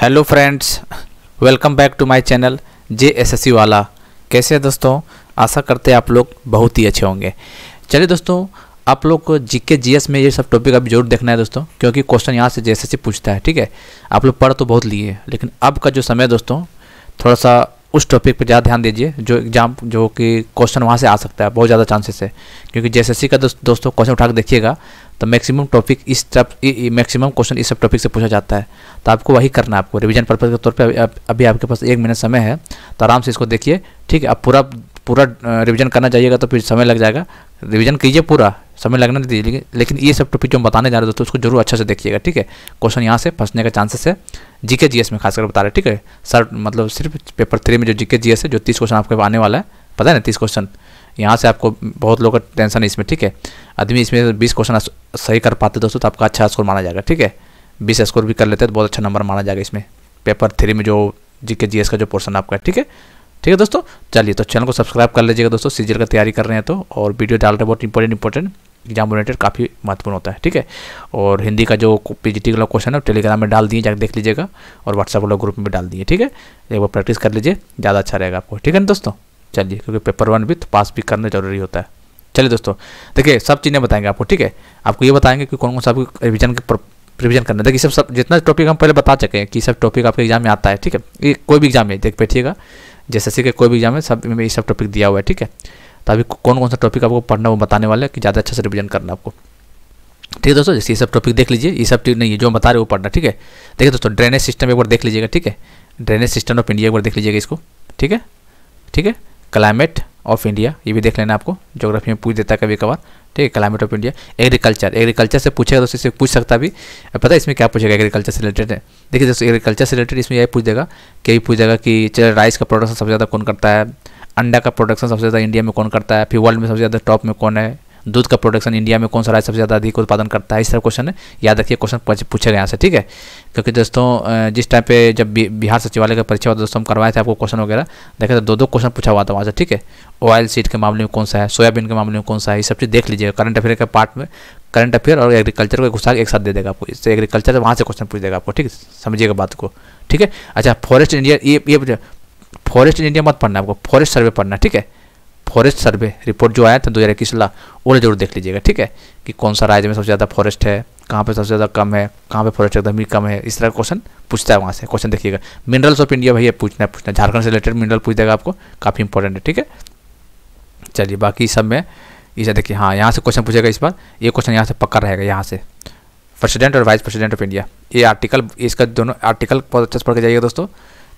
hello friends welcome back to my channel J S S वाला कैसे है दोस्तों आशा करते हैं आप लोग बहुत ही अच्छे होंगे चलिए दोस्तों आप लोग को जी के जी एस में ये सब टॉपिक अब जरूर देखना है दोस्तों क्योंकि क्वेश्चन यहाँ से जे एस एस पूछता है ठीक है आप लोग पढ़ तो बहुत लिए लेकिन अब का जो समय दोस्तों थोड़ा सा उस टॉपिक पर ज़्यादा ध्यान दीजिए जो एग्जाम जो कि क्वेश्चन वहाँ से आ सकता है बहुत ज़्यादा चांसेस है क्योंकि जे का दोस्त, दोस्तों क्वेश्चन उठा देखिएगा तो मैक्सिमम टॉपिक इस तरफ मैक्सिमम क्वेश्चन इस सब टॉपिक से पूछा जाता है तो आपको वही करना है आपको रिविजन पर्पज़ के तौर पर अभी, अभी आपके पास एक महीना समय है तो आराम से इसको देखिए ठीक है आप पूरा पूरा रिविजन करना चाहिएगा तो फिर समय लग जाएगा रिवीजन कीजिए पूरा समय लगना नहीं दीजिए लेकिन ये सब टॉपिक जो हम बताने जा रहे हैं दोस्तों उसको जरूर अच्छे से देखिएगा ठीक है क्वेश्चन यहाँ से फंसने का चांसेस है जीके जीएस में खासकर बता रहे ठीक है सर मतलब सिर्फ पेपर थ्री में जो जीके जीएस है जो तीस क्वेश्चन आपके आने वाला है पता है ना तीस क्वेश्चन यहाँ से आपको बहुत लोगों का टेंशन है इसमें ठीक है आदमी इसमें बीस क्वेश्चन सही कर पाते दोस्तों तो आपका अच्छा स्कोर माना जाएगा ठीक है बीस स्कोर भी कर लेते हैं तो बहुत अच्छा नंबर माना जाएगा इसमें पेपर थ्री में जो जी के जी एस का जो पोर्सन आपका ठीक है ठीक है दोस्तों चलिए तो चैनल को सब्सक्राइब कर लीजिएगा दोस्तों सीजीएल का तैयारी कर रहे हैं तो और वीडियो डाल रहे हैं बहुत इंपॉर्टेंट इंपॉर्टेंट एग्जाम रिलेटेड काफ़ी महत्वपूर्ण होता है ठीक है और हिंदी का जो पी जी वाला क्वेश्चन है टेलीग्राम में डाल दिए जाकर देख लीजिएगा और व्हाट्सएप वाला ग्रुप में डाल दिए ठीक है एक बार प्रैक्टिस कर लीजिए ज़्यादा अच्छा रहेगा आपको ठीक है ना दोस्तों चलिए क्योंकि पेपर वन भी पास तो भी करना जरूरी होता है चलिए दोस्तों देखिए सब चीज़ें बताएंगे आपको ठीक है आपको ये बताएंगे कि कौन कौन सा आपको रिविजन के करना देखिए सब सब जितना टॉपिक हम पहले बता चुके हैं कि सब टॉपिक आपके एग्जाम में आता है ठीक है ये कोई भी एग्जाम है देख बैठिएगा जैसे के कोई भी एग्जाम में सब में ये सब टॉपिक दिया हुआ है ठीक है तो अभी कौन कौन सा टॉपिक आपको पढ़ना वो बताने वाला है कि ज़्यादा अच्छा से रिविजन करना आपको ठीक है दोस्तों जैसे ये सब टॉपिक देख लीजिए ये सब नहीं है जो बता रहे वो पढ़ना ठीक है देखिए दोस्तों ड्रेनेज सिस्टम एक बार देख लीजिएगा ठीक है ड्रेनेज सिस्टम ऑफ इंडिया एक बार देख लीजिएगा इसको ठीक है ठीक है क्लाइमेट ऑफ इंडिया ये भी देख लेना आपको जोग्राफी में पूछ देता है कभी कभार ठीक है climate of India agriculture agriculture से पूछेगा दोस्तों इससे पूछ सकता भी पता है इसमें क्या पूछेगा एग्रीकल्चर से रिलेटेड है देखिए दोस्तों एग्रीकल्चर से रिलेटेड इसमें यही पूछ देगा कि पूछ देगा कि चलो राइस का प्रोडक्शन सबसे ज़्यादा कौन करता है अंडा का प्रोडक्शन सबसे ज़्यादा इंडिया में कौन करता है फिर वर्ल्ड में सबसे ज़्यादा टॉप में कौन है दूध का प्रोडक्शन इंडिया में कौन सा राज्य सबसे ज़्यादा अधिक उत्पादन करता है इस तरह क्वेश्चन है याद रखिए क्वेश्चन पूछे गए यहाँ से ठीक है क्योंकि दोस्तों जिस टाइम पे जब बिहार सचिवालय का परीक्षा हुआ दोस्तों हम करवाए थे आपको क्वेश्चन वगैरह देखे तो दो दो क्वेश्चन पूछा हुआ था वहाँ से ठीक है ऑयल सीट के मामले में कौन सा है सोयाबीन के मामले में कौन सा है ये सब चीज़ देख लीजिएगा करंट अफेयर के पार्ट में करंट अफेयर और एग्रीकल्चर का घुसा एक साथ दे देगा आपको इससे एग्रीकल्चर वहाँ से क्वेश्चन पूछ देगा आपको ठीक है समझिएगा बात को ठीक है अच्छा फॉरेस्ट इंडिया ये ये फॉरेस्ट इंडिया मत पढ़ना आपको फॉरेस्ट सर्वे पढ़ना ठीक है फॉरेस्ट सर्वे रिपोर्ट जो आया था दो हज़ार इक्कीस वाला वो जरूर देख लीजिएगा ठीक है कि कौन सा राज्य में सबसे ज़्यादा फॉरेस्ट है कहाँ पे सबसे ज़्यादा कम है कहाँ पे फॉरेस्ट एकदम ही कम है इस तरह का क्वेश्चन पूछता है वहाँ से क्वेश्चन देखिएगा मिनरल्स ऑफ इंडिया भैया पूछना है पूछना झारखंड से रिलेटेड मिनरल पूछ देगा आपको काफ़ी इंपॉर्टेंट है ठीक है चलिए बाकी सब में इसे देखिए हाँ यहाँ से क्वेश्चन पूछेगा इस बार ये क्वेश्चन यहाँ से पक्का रहेगा यहाँ से प्रेसिडेंट और वाइस प्रेसिडेंट ऑफ इंडिया ये आर्टिकल इसका दोनों आर्टिकल बहुत अच्छे से पढ़ के जाइएगा दोस्तों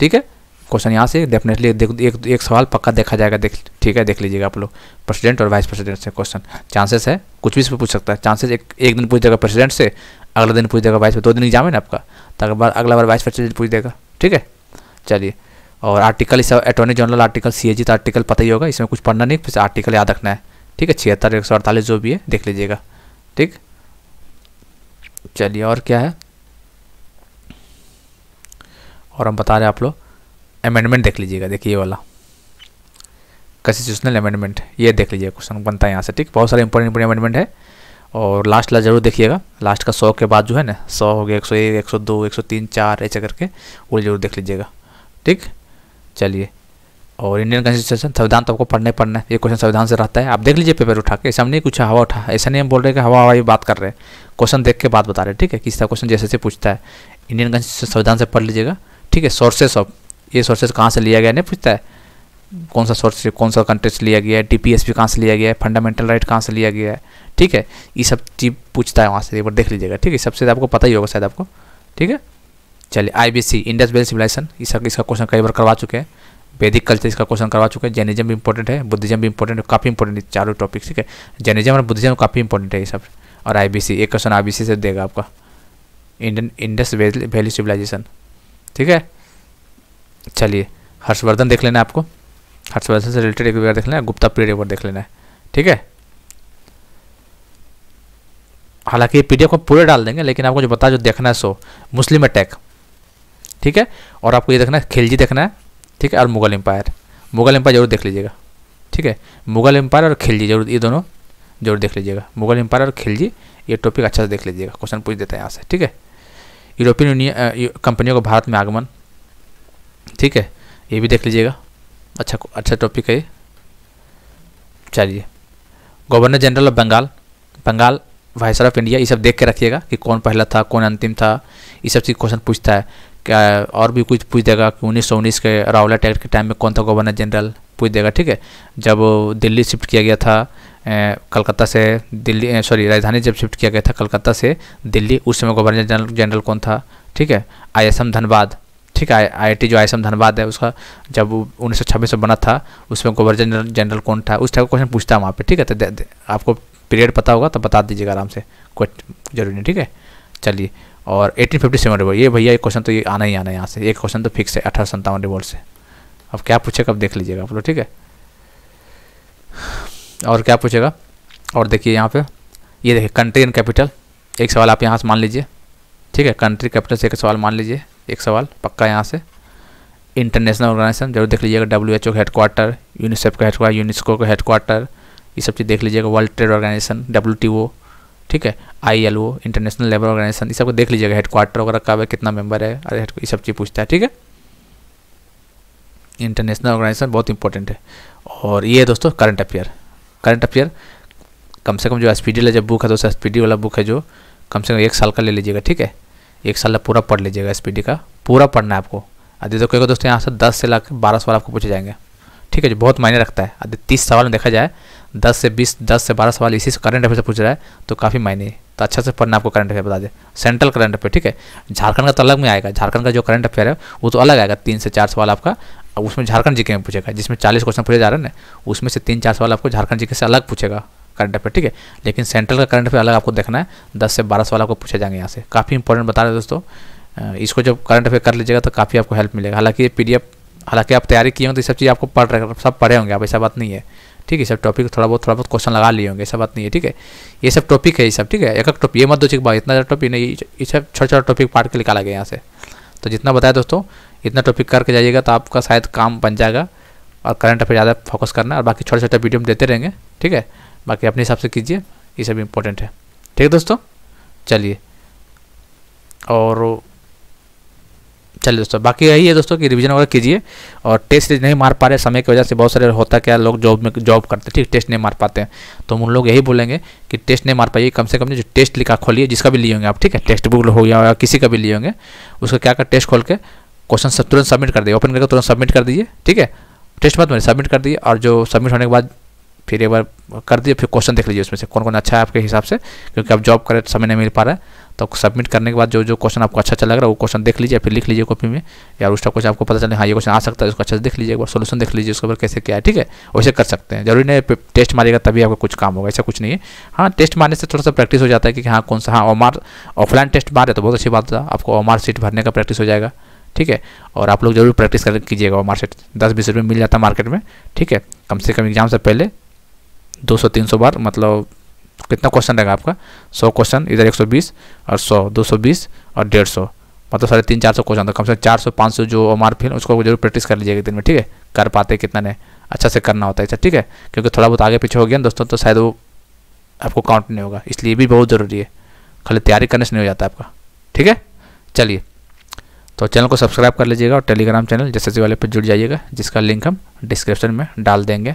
ठीक है क्वेश्चन यहाँ से डेफिनेटली एक एक सवाल पक्का देखा जाएगा देख ठीक है देख लीजिएगा आप लोग प्रेसिडेंट और वाइस प्रेसिडेंट से क्वेश्चन चांसेस है कुछ भी इस पूछ सकता है चांसेस एक एक दिन पूछ देगा प्रेसिडेंट से अगला दिन पूछ देगा वाइस दो दिन एग्जाम है ना आपका तक तो अगला बार अगला बार वाइस प्रेसिडेंट पूछ देगा ठीक है चलिए और आर्टिकल इस अटॉर्नी जनरल आर्टिकल सी तो आर्टिकल पता ही होगा इसमें कुछ पढ़ना नहीं फिर आर्टिकल याद रखना है ठीक है छिहत्तर एक सौ अड़तालीस जो भी है देख लीजिएगा ठीक चलिए और क्या है और हम बता रहे हैं आप लोग अमेंडमेंट देख लीजिएगा देखिए ये वाला कंस्टिट्यूशनल अमेंडमेंट ये देख लीजिए क्वेश्चन बनता है यहाँ से ठीक बहुत सारे इंपॉर्टेंट इंपॉर्टेंट अमेंडमेंट है और लास्ट ला जरूर देखिएगा लास्ट का सौ के बाद जो है ना सौ हो गया एक सौ एक एक सौ दो एक सौ तीन चार ऐसे करके वो जरूर देख लीजिएगा ठीक चलिए और इंडियन कॉन्स्टिट्यूशन संविधान तो आपको पढ़ने पढ़ना है ये क्वेश्चन संविधान से रहता है आप देख लीजिए पेपर उठा के ऐसा नहीं कुछ हवा उठा ऐसा नहीं हम बोल रहे कि हवा हवाई बात कर रहे हैं क्वेश्चन देख के बात बता रहे हैं ठीक है किस तरह क्वेश्चन जैसे से पूछता है इंडियन कॉन्स्टिट्यूशन संविधान से पढ़ लीजिएगा ठीक है सोर्सेस ऑफ ये सोर्सेज कहाँ से लिया गया नहीं पूछता है कौन सा सोर्स कौन सा कंट्री से लिया गया है डी पी एस पी कहाँ से लिया गया है फंडामेंटल राइट कहाँ से लिया गया है ठीक है ये सब चीज़ पूछता है वहाँ से एक बार देख लीजिएगा ठीक है सबसे आपको पता ही होगा शायद आपको ठीक है चलिए I B C Indus valley civilisation इसका इसका क्वेश्चन कई बार करवा चुके हैं वैदिक कल्चर इसका क्वेश्चन करवा चुके हैं जैनिज्म भी इंपॉर्टेंट है बुद्धिज्म भी इंपॉर्टेंट है काफ़ी इंपॉर्टेंट चारों टॉपिक ठीक है जैनिज्म और बुद्धिज्म काफ़ी इंपॉर्टेंट है ये सब और आई बी सी एक क्वेश्चन आई बी सी से देगा आपका इंडियन इंडस वैली सिविलाइजेशन ठीक है चलिए हर्षवर्धन देख लेना आपको हर्षवर्धन से रिलेटेड एक बार देख लेना गुप्ता पीरियड एक बार देख लेना है ठीक है हालांकि ये पीडीएफ को पूरे डाल देंगे लेकिन आपको जो बता जो देखना है सो मुस्लिम अटैक ठीक है और आपको ये देखना है खिलजी देखना है ठीक है और मुगल एम्पायर मुगल एम्पायर जरूर देख लीजिएगा ठीक है मुगल एम्पायर और खिलजी जरूर ये दोनों जरूर देख लीजिएगा मुगल एम्पायर और खिलजी ये टॉपिक अच्छा से देख लीजिएगा क्वेश्चन पूछ देते हैं यहाँ से ठीक है यूरोपियन यूनियन कंपनियों का भारत में आगमन ठीक है ये भी देख लीजिएगा अच्छा अच्छा टॉपिक है चलिए governor general of Bengal Bengal vice of India ये सब देख के रखिएगा कि कौन पहला था कौन अंतिम था ये सब चीज़ क्वेश्चन पूछता है क्या और भी कुछ पूछ देगा कि उन्नीस सौ उन्नीस के रावला टैक्ट के टाइम में कौन था गवर्नर जनरल पूछ देगा ठीक है जब दिल्ली शिफ्ट किया गया था कलकत्ता से दिल्ली सॉरी राजधानी जब शिफ्ट किया गया था कलकत्ता से दिल्ली उस समय गवर्नर जनरल जनरल कौन था ठीक है आई एस एम धनबाद ठीक है आई आई जो आई धनबाद है उसका जब उन्नीस सौ छब्बीस में बना था उसमें गवर्नर जनरल जनरल कौन था उस टाइप का क्वेश्चन पूछता है वहाँ पर ठीक है तो आपको पीरियड पता होगा तो बता दीजिएगा आराम से कोई जरूरी नहीं ठीक है चलिए और एटीन फिफ्टी सेवन रिवोल्ट ये भैया एक क्वेश्चन तो ये आना ही आना है यहाँ से एक क्वेश्चन तो फिक्स है अठारह सत्तावन रिवोल्ट से अब क्या पूछेगा अब देख लीजिएगा आप लोग ठीक है और क्या पूछेगा और देखिए यहाँ पे ये देखिए कंट्री एंड कैपिटल एक सवाल आप यहाँ से मान लीजिए ठीक है कंट्री कैपिटल से एक सवाल मान लीजिए एक सवाल पक्का यहाँ से इंटरनेशनल ऑर्गेनाइजेशन जरूर देख लीजिएगा डब्ल्यू एच ओ का हेडक्वार्टर यूनिसेफ का हेडक्वार्टर यूनिस्को का हेडक्वार्टर ये सब चीज़ देख लीजिएगा world trade organisation W T O ठीक है I L O international labour organisation ये सबको देख लीजिएगा हेडक्वार्टर वगैरह कब है कितना मेंबर है अरे ये सब चीज़ पूछता है ठीक है इंटरनेशनल ऑर्गेनाइजेशन बहुत इंपॉर्टेंट है और ये है दोस्तों करंट अफेयर करंट अफेयर कम से कम जो एस पी डी वाला जब बुक है दोस्तों एस पी डी वाला बुक है जो कम से कम एक साल का ले लीजिएगा ठीक है एक साल पूरा पढ़ लीजिएगा एस का पूरा पढ़ना है आपको अभी तो कहेगा दोस्तों यहाँ से दस से लाख बारह सवाल आपको पूछे जाएंगे ठीक है जो बहुत मायने रखता है अभी तीस सवाल में देखा जाए दस से बीस दस से बारह सवाल इसी से करंट अफेयर से पूछ रहा है तो काफ़ी मायने तो अच्छा से पढ़ना आपको करंट अफेयर बता दें सेंट्रल करंट अफेयर ठीक है झारखंड का तो अलग में आएगा झारखंड का जो करंट अफेयर है वो तो अलग आएगा तीन से चार सवाल आपका उसमें झारखंड जीके में पूछेगा जिसमें चालीस क्वेश्चन पूछे जा रहे हैं उसमें से तीन चार सवाल आपको झारखंड जीके से अलग पूछेगा करंट अफेयर ठीक है लेकिन सेंट्रल का करंट अफेयर अलग आपको देखना है दस से बारह सवाल आपको पूछे जाएंगे यहाँ से काफ़ी इंपॉर्टेंट बता रहे दोस्तों इसको जब करंट अफेयर कर लीजिएगा तो काफ़ी आपको हेल्प मिलेगा हालांकि ये पी हालांकि आप तैयारी किए होंगे तो ये सब चीज़ आपको पढ़ रहे सब पढ़े होंगे आप ऐसा बात नहीं है ठीक है सब टॉपिक थोड़ा बहुत थोड़ा बहुत क्वेश्चन लगा लिए होंगे ऐसा बात नहीं है ठीक है ये सब टॉपिक है ये सब ठीक है एक एक टॉपिक ये मत दो बात इतना ज़्यादा टॉपिक नहीं ये सब छोटा छोटा टॉपिक पार्ट के निकाला गया यहाँ से तो जितना बताया दोस्तों इतना टॉपिक करके जाइएगा तो आपका शायद काम बन जाएगा और करंट अफेयर ज़्यादा फोकस करना और बाकी छोटे छोटे वीडियो देते रहेंगे ठीक है बाकी अपने हिसाब से कीजिए ये सब इम्पोर्टेंट है ठीक है दोस्तों चलिए और चलिए दोस्तों बाकी यही है दोस्तों कि रिवीजन वगैरह कीजिए और टेस्ट नहीं मार पा रहे समय की वजह से बहुत सारे होता क्या लोग जॉब में जॉब करते ठीक टेस्ट नहीं मार पाते हैं तो हम लोग यही बोलेंगे कि टेस्ट नहीं मार पाइए कम से कम जो टेस्ट लिखा खोलिए जिसका भी लिए होंगे आप ठीक है टेक्स्ट बुक हो गया या किसी का भी लिए होंगे उसका क्या कर टेस्ट खोल के क्वेश्चन सब तुरंत सबमिट कर दिए ओपन करके तुरंत सबमिट कर दीजिए ठीक है टेस्ट बाद मैंने सबमिट कर दिए और जो सबमिट होने के बाद फिर एक बार कर दिए फिर क्वेश्चन देख लीजिए उसमें से कौन कौन अच्छा है आपके हिसाब से क्योंकि आप जॉब करें तो समय नहीं मिल पा रहा है तो सबमिट करने के बाद जो जो क्वेश्चन आपको अच्छा अच्छा लग रहा है वो क्वेश्चन देख लीजिए फिर लिख लीजिए कॉपी में या उसका क्वेश्चन आपको पता चले हाँ ये क्वेश्चन आ सकता है उसको अच्छा से देख लीजिए एक बार सोल्यूशन देख लीजिए उसके ऊपर कैसे क्या है ठीक है वैसे कर सकते हैं जरूरी नहीं टेस्ट मारेगा तभी आपका कुछ काम होगा ऐसा कुछ नहीं है हाँ टेस्ट मारने से थोड़ा सा प्रैक्टिस हो जाता है कि हाँ कौन सा हाँ ओमार ऑफलाइन टेस्ट मारे तो बहुत अच्छी बात था आपको ओमार सीट भरने का प्रैक्टिस हो जाएगा ठीक है और आप लोग जरूर प्रैक्टिस कर कीजिएगा मार्केट दस बीस रुपये मिल जाता है मार्केट में ठीक है कम से कम एग्जाम से पहले 200-300 बार मतलब कितना क्वेश्चन रहेगा आपका 100 क्वेश्चन इधर 120 और 100 220 और 150 मतलब साढ़े तीन चार सौ क्वेश्चन तो कम से कम चार सौ पाँच सौ जो एम आर पी उसको जरूर प्रैक्टिस कर लीजिएगा दिन में ठीक है कर पाते कितना ने अच्छा से करना होता है अच्छा ठीक है क्योंकि थोड़ा बहुत आगे पीछे हो गया ना दोस्तों तो शायद वो आपको काउंट नहीं होगा इसलिए भी बहुत ज़रूरी है खाली तैयारी करने से नहीं हो जाता आपका ठीक है चलिए तो चैनल को सब्सक्राइब कर लीजिएगा और टेलीग्राम चैनल जैसे वाले पर जुड़ जाइएगा जिसका लिंक हम डिस्क्रिप्शन में डाल देंगे